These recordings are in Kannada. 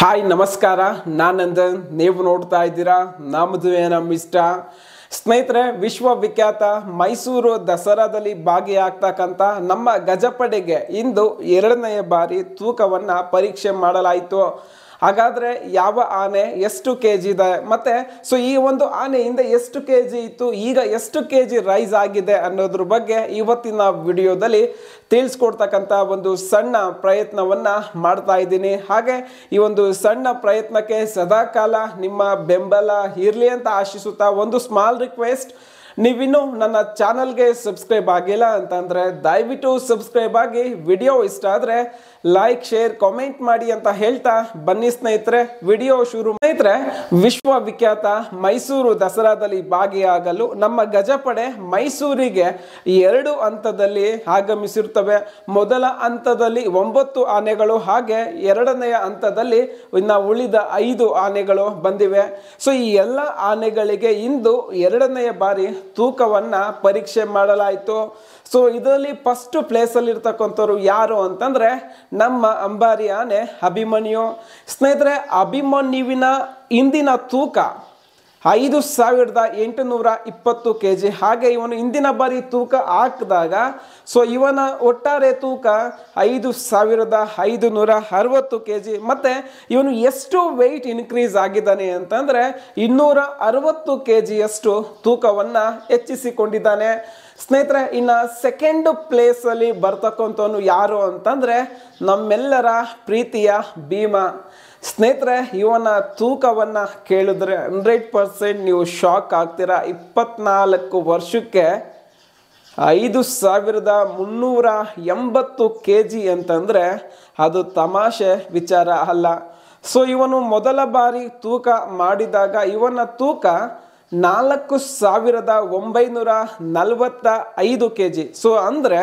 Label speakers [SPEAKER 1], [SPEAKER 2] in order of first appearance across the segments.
[SPEAKER 1] ಹಾಯ್ ನಮಸ್ಕಾರ ನಾನಂದನ್ ನೀವು ನೋಡ್ತಾ ಇದ್ದೀರಾ ನಮ್ಮದುವೆ ನಮ್ಮ ಸ್ನೇಹಿತರೆ ವಿಶ್ವವಿಖ್ಯಾತ ಮೈಸೂರು ದಸರಾದಲ್ಲಿ ಭಾಗಿಯಾಗ್ತಕ್ಕಂಥ ನಮ್ಮ ಗಜಪಡೆಗೆ ಇಂದು ಎರಡನೆಯ ಬಾರಿ ತೂಕವನ್ನು ಪರೀಕ್ಷೆ ಮಾಡಲಾಯಿತು ಹಾಗಾದರೆ ಯಾವ ಆನೆ ಎಷ್ಟು ಕೆ ಜಿ ಇದೆ ಮತ್ತು ಸೊ ಈ ಒಂದು ಆನೆಯಿಂದ ಎಷ್ಟು ಕೆ ಜಿ ಇತ್ತು ಈಗ ಎಷ್ಟು ಕೆ ಜಿ ರೈಸ್ ಆಗಿದೆ ಅನ್ನೋದ್ರ ಬಗ್ಗೆ ಇವತ್ತಿನ ವಿಡಿಯೋದಲ್ಲಿ ತಿಳಿಸ್ಕೊಡ್ತಕ್ಕಂಥ ಒಂದು ಸಣ್ಣ ಪ್ರಯತ್ನವನ್ನು ಮಾಡ್ತಾ ಇದ್ದೀನಿ ಹಾಗೆ ಈ ಒಂದು ಸಣ್ಣ ಪ್ರಯತ್ನಕ್ಕೆ ಸದಾಕಾಲ ನಿಮ್ಮ ಬೆಂಬಲ ಇರಲಿ ಅಂತ ಆಶಿಸುತ್ತಾ ಒಂದು ಸ್ಮಾಲ್ ರಿಕ್ವೆಸ್ಟ್ ನೀವಿನ್ನು ನನ್ನ ಚಾನಲ್ಗೆ ಸಬ್ಸ್ಕ್ರೈಬ್ ಆಗಿಲ್ಲ ಅಂತಂದರೆ ದಯವಿಟ್ಟು ಸಬ್ಸ್ಕ್ರೈಬ್ ಆಗಿ ವಿಡಿಯೋ ಇಷ್ಟ ಆದರೆ ಲೈಕ್ ಶೇರ್ ಕಾಮೆಂಟ್ ಮಾಡಿ ಅಂತ ಹೇಳ್ತಾ ಬನ್ನಿ ಸ್ನೇಹಿತರೆ ವಿಡಿಯೋ ಶುರು ಸ್ನೇಹಿತರೆ ವಿಶ್ವವಿಖ್ಯಾತ ಮೈಸೂರು ದಸರಾದಲ್ಲಿ ಭಾಗಿಯಾಗಲು ನಮ್ಮ ಗಜಪಡೆ ಮೈಸೂರಿಗೆ ಎರಡು ಹಂತದಲ್ಲಿ ಆಗಮಿಸಿರುತ್ತವೆ ಮೊದಲ ಹಂತದಲ್ಲಿ ಒಂಬತ್ತು ಆನೆಗಳು ಹಾಗೆ ಎರಡನೆಯ ಹಂತದಲ್ಲಿ ಇನ್ನು ಉಳಿದ ಐದು ಆನೆಗಳು ಬಂದಿವೆ ಸೊ ಈ ಎಲ್ಲ ಆನೆಗಳಿಗೆ ಇಂದು ಎರಡನೆಯ ಬಾರಿ ತೂಕವನ್ನ ಪರೀಕ್ಷೆ ಮಾಡಲಾಯಿತು ಸೊ ಇದರಲ್ಲಿ ಫಸ್ಟ್ ಅಲ್ಲಿ ಇರ್ತಕ್ಕಂಥವ್ರು ಯಾರು ಅಂತಂದ್ರೆ ನಮ್ಮ ಅಂಬಾರಿ ಆನೆ ಅಭಿಮನ್ಯು ಸ್ನೇಹಿತರೆ ಅಭಿಮನ್ಯುವಿನ ಇಂದಿನ ತೂಕ ಐದು ಸಾವಿರದ ಎಂಟುನೂರ ಇಪ್ಪತ್ತು ಕೆ ಜಿ ಹಾಗೆ ಇವನು ಇಂದಿನ ಬಾರಿ ತೂಕ ಹಾಕಿದಾಗ ಸೊ ಇವನ ಒಟ್ಟಾರೆ ತೂಕ ಐದು ಸಾವಿರದ ಐದು ನೂರ ಅರವತ್ತು ಕೆ ಜಿ ಮತ್ತು ಇವನು ಎಷ್ಟು ವೆಯ್ಟ್ ಇನ್ಕ್ರೀಸ್ ಆಗಿದ್ದಾನೆ ಅಂತಂದರೆ ಇನ್ನೂರ ಅರವತ್ತು ಕೆ ಜಿಯಷ್ಟು ತೂಕವನ್ನು ಹೆಚ್ಚಿಸಿಕೊಂಡಿದ್ದಾನೆ ಸ್ನೇಹಿತರೆ ಇನ್ನು ಸೆಕೆಂಡ್ ಪ್ಲೇಸಲ್ಲಿ ಬರ್ತಕ್ಕಂಥವನು ಯಾರು ಅಂತಂದರೆ ನಮ್ಮೆಲ್ಲರ ಪ್ರೀತಿಯ ಭೀಮಾ ಸ್ನೇಹಿತರೆ ಇವನ ತೂಕವನ್ನು ಕೇಳಿದ್ರೆ ಹಂಡ್ರೆಡ್ ಪರ್ಸೆಂಟ್ ನೀವು ಶಾಕ್ ಆಗ್ತೀರಾ ಇಪ್ಪತ್ನಾಲ್ಕು ವರ್ಷಕ್ಕೆ ಐದು ಸಾವಿರದ ಮುನ್ನೂರ ಎಂಬತ್ತು ಕೆ ಜಿ ಅಂತಂದರೆ ಅದು ತಮಾಷೆ ವಿಚಾರ ಅಲ್ಲ ಸೊ ಇವನು ಮೊದಲ ಬಾರಿ ತೂಕ ಮಾಡಿದಾಗ ಇವನ ತೂಕ ನಾಲ್ಕು ಸಾವಿರದ ಒಂಬೈನೂರ ನಲವತ್ತ ಐದು ಕೆ ಜಿ ಸೊ ಅಂದರೆ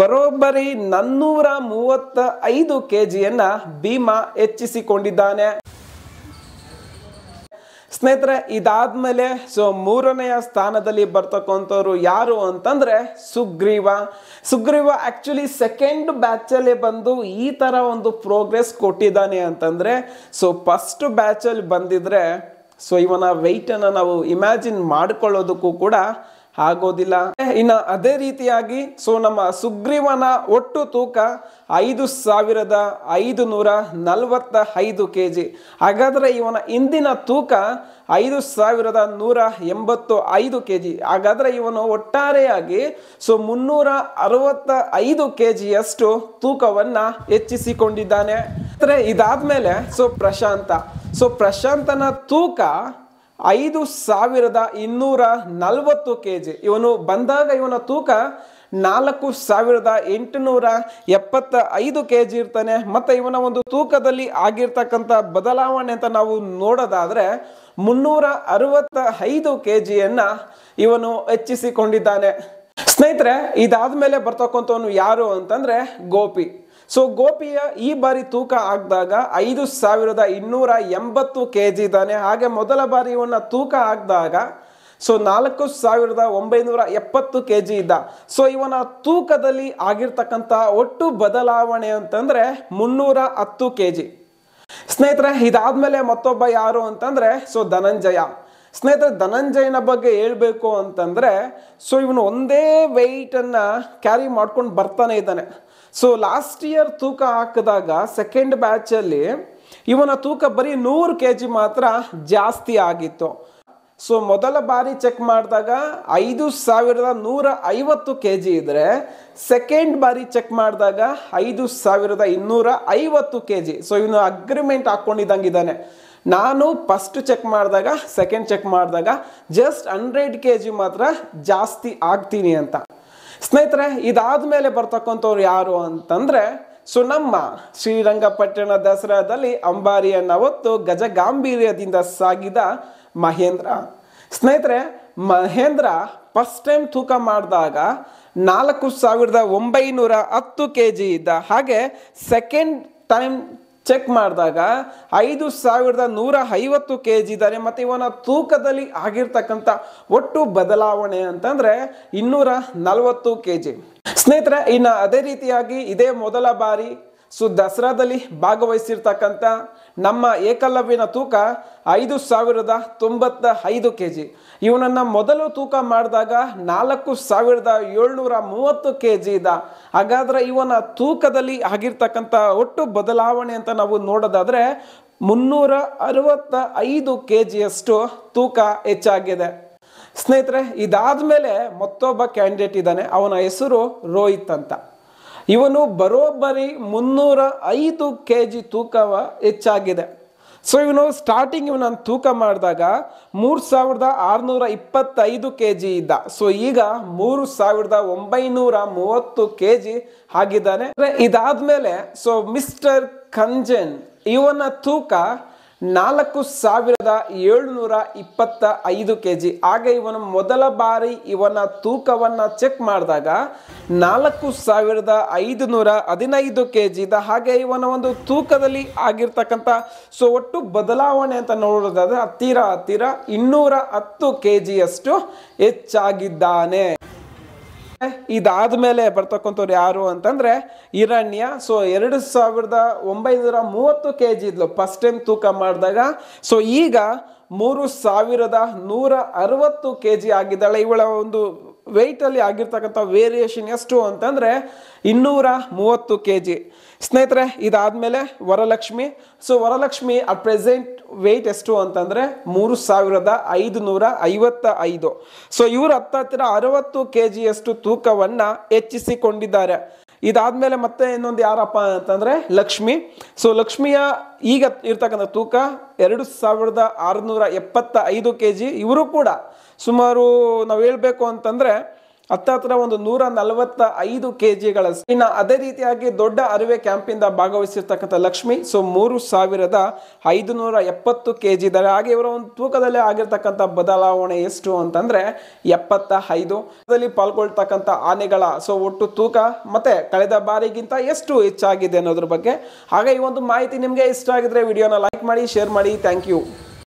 [SPEAKER 1] ಬರೋಬ್ಬರಿ ನನ್ನೂರ ಮೂವತ್ತ ಐದು ಕೆ ಜಿಯನ್ನ ಭೀಮಾ ಹೆಚ್ಚಿಸಿಕೊಂಡಿದ್ದಾನೆ ಸ್ನೇಹಿತರೆ ಇದಾದ್ಮೇಲೆ ಸೊ ಮೂರನೆಯ ಸ್ಥಾನದಲ್ಲಿ ಬರ್ತಕ್ಕಂಥವ್ರು ಯಾರು ಅಂತಂದ್ರೆ ಸುಗ್ರೀವ ಸುಗ್ರೀವ ಆಕ್ಚುಲಿ ಸೆಕೆಂಡ್ ಬ್ಯಾಚಲ್ಲಿ ಬಂದು ಈ ತರ ಒಂದು ಪ್ರೋಗ್ರೆಸ್ ಕೊಟ್ಟಿದ್ದಾನೆ ಅಂತಂದ್ರೆ ಸೊ ಫಸ್ಟ್ ಬ್ಯಾಚಲ್ಲಿ ಬಂದಿದ್ರೆ ಸೊ ಇವನ ವೆಯ್ಟನ್ನು ನಾವು ಇಮ್ಯಾಜಿನ್ ಮಾಡ್ಕೊಳ್ಳೋದಕ್ಕೂ ಕೂಡ ಆಗೋದಿಲ್ಲ ಇನ್ನು ಅದೇ ರೀತಿಯಾಗಿ ಸೊ ನಮ್ಮ ಸುಗ್ರೀವನ ಒಟ್ಟು ತೂಕ ಐದು ಸಾವಿರದ ಐದು ನೂರ ನಲ್ವತ್ತ ಐದು ಕೆ ಜಿ ಹಾಗಾದರೆ ಇವನ ಇಂದಿನ ತೂಕ ಐದು ಸಾವಿರದ ನೂರ ಎಂಬತ್ತು ಐದು ಕೆ ಜಿ ಹಾಗಾದರೆ ಇವನು ಒಟ್ಟಾರೆಯಾಗಿ ಸೊ ಮುನ್ನೂರ ಅರವತ್ತ ಐದು ಕೆ ಜಿಯಷ್ಟು ತೂಕವನ್ನು ಹೆಚ್ಚಿಸಿಕೊಂಡಿದ್ದಾನೆ ಇದಾದ ಮೇಲೆ ಸೊ ಪ್ರಶಾಂತ ಸೊ ಪ್ರಶಾಂತನ ತೂಕ ಐದು ಸಾವಿರದ ಇನ್ನೂರ ನಲ್ವತ್ತು ಕೆ ಜಿ ಇವನು ಬಂದಾಗ ಇವನ ತೂಕ ನಾಲ್ಕು ಸಾವಿರದ ಎಂಟುನೂರ ಎಪ್ಪತ್ತ ಐದು ಕೆ ಜಿ ಇರ್ತಾನೆ ಮತ್ತು ಇವನ ಒಂದು ತೂಕದಲ್ಲಿ ಆಗಿರ್ತಕ್ಕಂಥ ಬದಲಾವಣೆ ಅಂತ ನಾವು ನೋಡೋದಾದರೆ ಮುನ್ನೂರ ಅರವತ್ತ ಐದು ಕೆ ಜಿಯನ್ನು ಇವನು ಹೆಚ್ಚಿಸಿಕೊಂಡಿದ್ದಾನೆ ಸ್ನೇಹಿತರೆ ಇದಾದ ಮೇಲೆ ಬರ್ತಕ್ಕಂಥವನು ಯಾರು ಅಂತಂದರೆ ಗೋಪಿ ಸೊ ಗೋಪಿಯ ಈ ಬಾರಿ ತೂಕ ಆಗಿದಾಗ ಐದು ಸಾವಿರದ ಇನ್ನೂರ ಎಂಬತ್ತು ಕೆ ಜಿ ಇದ್ದಾನೆ ಹಾಗೆ ಮೊದಲ ಬಾರಿ ಇವನ್ನ ತೂಕ ಹಾಕ್ದಾಗ ಸೊ ನಾಲ್ಕು ಸಾವಿರದ ಒಂಬೈನೂರ ಎಪ್ಪತ್ತು ಕೆ ಜಿ ಇದ್ದ ಸೊ ಇವನ ತೂಕದಲ್ಲಿ ಆಗಿರ್ತಕ್ಕಂಥ ಒಟ್ಟು ಬದಲಾವಣೆ ಅಂತಂದ್ರೆ ಮುನ್ನೂರ ಹತ್ತು ಕೆ ಜಿ ಸ್ನೇಹಿತರೆ ಇದಾದ್ಮೇಲೆ ಮತ್ತೊಬ್ಬ ಯಾರು ಅಂತಂದ್ರೆ ಸೊ ಧನಂಜಯ ಸ್ನೇಹಿತರೆ ಧನಂಜಯನ ಬಗ್ಗೆ ಹೇಳಬೇಕು ಅಂತಂದರೆ ಸೊ ಇವನು ಒಂದೇ ವೆಯ್ಟನ್ನು ಕ್ಯಾರಿ ಮಾಡ್ಕೊಂಡು ಬರ್ತಾನೆ ಇದ್ದಾನೆ ಸೊ ಲಾಸ್ಟ್ ಇಯರ್ ತೂಕ ಹಾಕಿದಾಗ ಸೆಕೆಂಡ್ ಬ್ಯಾಚಲ್ಲಿ ಇವನ ತೂಕ ಬರೀ ನೂರು ಕೆ ಜಿ ಮಾತ್ರ ಜಾಸ್ತಿ ಆಗಿತ್ತು ಸೊ ಮೊದಲ ಬಾರಿ ಚೆಕ್ ಮಾಡಿದಾಗ ಐದು ಸಾವಿರದ ನೂರ ಐವತ್ತು ಕೆ ಜಿ ಇದ್ದರೆ ಸೆಕೆಂಡ್ ಬಾರಿ ಚೆಕ್ ಮಾಡಿದಾಗ ಐದು ಸಾವಿರದ ಇನ್ನೂರ ಐವತ್ತು ಕೆ ಜಿ ಸೊ ಇವನು ಅಗ್ರಿಮೆಂಟ್ ಹಾಕ್ಕೊಂಡಿದ್ದಂಗಿದ್ದಾನೆ ನಾನು ಫಸ್ಟ್ ಚೆಕ್ ಮಾಡಿದಾಗ ಸೆಕೆಂಡ್ ಚೆಕ್ ಮಾಡಿದಾಗ ಜಸ್ಟ್ ಹಂಡ್ರೆಡ್ ಕೆ ಜಿ ಮಾತ್ರ ಜಾಸ್ತಿ ಆಗ್ತೀನಿ ಅಂತ ಸ್ನೇಹಿತರೆ ಇದಾದ ಮೇಲೆ ಬರ್ತಕ್ಕಂಥವ್ರು ಯಾರು ಅಂತಂದರೆ ಸೊ ನಮ್ಮ ಶ್ರೀರಂಗಪಟ್ಟಣ ದಸರಾದಲ್ಲಿ ಅಂಬಾರಿಯನ್ನು ಹೊತ್ತು ಗಜ ಸಾಗಿದ ಮಹೇಂದ್ರ ಸ್ನೇಹಿತರೆ ಮಹೇಂದ್ರ ಫಸ್ಟ್ ಟೈಮ್ ತೂಕ ಮಾಡಿದಾಗ ನಾಲ್ಕು ಸಾವಿರದ ಒಂಬೈನೂರ ಹತ್ತು ಕೆ ಜಿ ಇದ್ದ ಹಾಗೆ ಸೆಕೆಂಡ್ ಟೈಮ್ ಚೆಕ್ ಮಾಡಿದಾಗ ಐದು ಸಾವಿರದ ನೂರ ಐವತ್ತು ಕೆ ಜಿ ಇದ್ದಾರೆ ಮತ್ತು ಇವನ ತೂಕದಲ್ಲಿ ಆಗಿರ್ತಕ್ಕಂಥ ಒಟ್ಟು ಬದಲಾವಣೆ ಅಂತಂದರೆ ಇನ್ನೂರ ನಲವತ್ತು ಕೆ ಜಿ ಸ್ನೇಹಿತರೆ ಇನ್ನು ಅದೇ ರೀತಿಯಾಗಿ ಇದೇ ಮೊದಲ ಬಾರಿ ಸೊ ದಸರಾದಲ್ಲಿ ಭಾಗವಹಿಸಿರ್ತಕ್ಕಂಥ ನಮ್ಮ ಏಕಲವ್ಯನ ತೂಕ ಐದು ಸಾವಿರದ ತೊಂಬತ್ತ ಐದು ಕೆ ಜಿ ಇವನನ್ನು ಮೊದಲು ತೂಕ ಮಾಡಿದಾಗ ನಾಲ್ಕು ಸಾವಿರದ ಏಳ್ನೂರ ಮೂವತ್ತು ಕೆ ಜಿ ಇದ್ದ ಹಾಗಾದರೆ ಇವನ ತೂಕದಲ್ಲಿ ಆಗಿರ್ತಕ್ಕಂಥ ಒಟ್ಟು ಬದಲಾವಣೆ ಅಂತ ನಾವು ನೋಡೋದಾದರೆ ಮುನ್ನೂರ ಅರವತ್ತ ಐದು ಕೆ ಜಿಯಷ್ಟು ತೂಕ ಹೆಚ್ಚಾಗಿದೆ ಸ್ನೇಹಿತರೆ ಇದಾದ ಮೇಲೆ ಮತ್ತೊಬ್ಬ ಕ್ಯಾಂಡಿಡೇಟ್ ಇದ್ದಾನೆ ಅವನ ಹೆಸರು ರೋಹಿತ್ ಅಂತ ಇವನು ಬರೋಬ್ಬರಿ ಮುನ್ನೂರ ಐದು ಕೆ ಜಿ ತೂಕವ ಹೆಚ್ಚಾಗಿದೆ ಸೊ ಇವನು ಸ್ಟಾರ್ಟಿಂಗ್ ಇವನು ತೂಕ ಮಾಡಿದಾಗ ಮೂರು ಸಾವಿರದ ಆರುನೂರ ಇಪ್ಪತ್ತೈದು ಕೆ ಜಿ ಇದ್ದ ಸೊ ಈಗ ಮೂರು ಸಾವಿರದ ಒಂಬೈನೂರ ಮೂವತ್ತು ಕೆ ಜಿ ಆಗಿದ್ದಾನೆ ಇದಾದ್ಮೇಲೆ ಸೊ ಮಿಸ್ಟರ್ ಖಂಜನ್ ಇವನ ತೂಕ ನಾಲ್ಕು ಸಾವಿರದ ಏಳುನೂರ ಇಪ್ಪತ್ತ ಐದು ಕೆ ಜಿ ಹಾಗೆ ಇವನು ಮೊದಲ ಬಾರಿ ಇವನ ತೂಕವನ್ನು ಚೆಕ್ ಮಾಡಿದಾಗ ನಾಲ್ಕು ಸಾವಿರದ ಐದು ನೂರ ಹದಿನೈದು ಕೆ ಜಿ ಇದ್ದ ಹಾಗೆ ಇವನ ಒಂದು ತೂಕದಲ್ಲಿ ಆಗಿರ್ತಕ್ಕಂಥ ಸೊ ಒಟ್ಟು ಬದಲಾವಣೆ ಅಂತ ನೋಡೋದಾದ್ರೆ ಹತ್ತಿರ ಹತ್ತಿರ ಇನ್ನೂರ ಹತ್ತು ಕೆ ಜಿಯಷ್ಟು ಹೆಚ್ಚಾಗಿದ್ದಾನೆ ಇದಾದ ಮೇಲೆ ಬರ್ತಕ್ಕಂಥವ್ರು ಯಾರು ಅಂತಂದ್ರೆ ಹಿರಣ್ಯ ಸೊ ಎರಡು ಸಾವಿರದ ಒಂಬೈನೂರ ಮೂವತ್ತು ಕೆ ಜಿ ಇದ್ಲು ಫಸ್ಟ್ ಟೈಮ್ ತೂಕ ಮಾಡಿದಾಗ ಸೊ ಈಗ ಮೂರು ಸಾವಿರದ ನೂರ ಅರವತ್ತು ಕೆ ಜಿ ಆಗಿದ್ದಾಳೆ ಇವಳ ಒಂದು ವೆಯ್ಟಲ್ಲಿ ಆಗಿರ್ತಕ್ಕಂಥ ವೇರಿಯೇಷನ್ ಎಷ್ಟು ಅಂತಂದರೆ ಇನ್ನೂರ ಮೂವತ್ತು ಕೆ ಜಿ ಸ್ನೇಹಿತರೆ ಇದಾದಮೇಲೆ Varalakshmi so Varalakshmi at present weight ಎಷ್ಟು ಅಂತಂದರೆ ಮೂರು ಸಾವಿರದ ಐದು ನೂರ ಐವತ್ತ ಐದು ಸೊ ಇವರು ಹತ್ತಿರ ಅರವತ್ತು ಕೆ ಜಿಯಷ್ಟು ತೂಕವನ್ನು ಹೆಚ್ಚಿಸಿಕೊಂಡಿದ್ದಾರೆ ಇದಾದಮೇಲೆ ಮತ್ತೆ ಇನ್ನೊಂದು ಯಾರಪ್ಪ ಅಂತಂದರೆ ಲಕ್ಷ್ಮಿ ಸೊ ಲಕ್ಷ್ಮಿಯ ಈಗ ಇರ್ತಕ್ಕಂಥ ತೂಕ ಎರಡು ಸಾವಿರದ ಆರುನೂರ ಎಪ್ಪತ್ತ ಐದು ಕೆ ಜಿ ಇವರು ಕೂಡ ಸುಮಾರು ನಾವು ಹೇಳಬೇಕು ಅಂತಂದರೆ ಹತ್ತತ್ರ ಒಂದು ನೂರ ನಲವತ್ತ ಐದು ಕೆ ಜಿಗಳ ಇನ್ನು ಅದೇ ರೀತಿಯಾಗಿ ದೊಡ್ಡ ಅರಿವೆ ಕ್ಯಾಂಪಿಂದ ಭಾಗವಹಿಸಿರ್ತಕ್ಕಂಥ ಲಕ್ಷ್ಮಿ ಸೊ ಮೂರು ಸಾವಿರದ ಐದು ನೂರ ಎಪ್ಪತ್ತು ಕೆ ಜಿ ಇದ್ದಾರೆ ಹಾಗೆ ಇವರ ಒಂದು ತೂಕದಲ್ಲಿ ಆಗಿರ್ತಕ್ಕಂಥ ಬದಲಾವಣೆ ಎಷ್ಟು ಅಂತಂದರೆ ಎಪ್ಪತ್ತ ಐದು ಪಾಲ್ಗೊಳ್ತಕ್ಕಂಥ ಆನೆಗಳ ಸೊ ಒಟ್ಟು ತೂಕ ಮತ್ತು ಕಳೆದ ಬಾರಿಗಿಂತ ಎಷ್ಟು ಹೆಚ್ಚಾಗಿದೆ ಅನ್ನೋದ್ರ ಬಗ್ಗೆ ಹಾಗೆ ಈ ಒಂದು ಮಾಹಿತಿ ನಿಮಗೆ ಇಷ್ಟ ಆಗಿದ್ರೆ ವಿಡಿಯೋನ ಲೈಕ್ ಮಾಡಿ ಶೇರ್ ಮಾಡಿ ಥ್ಯಾಂಕ್ ಯು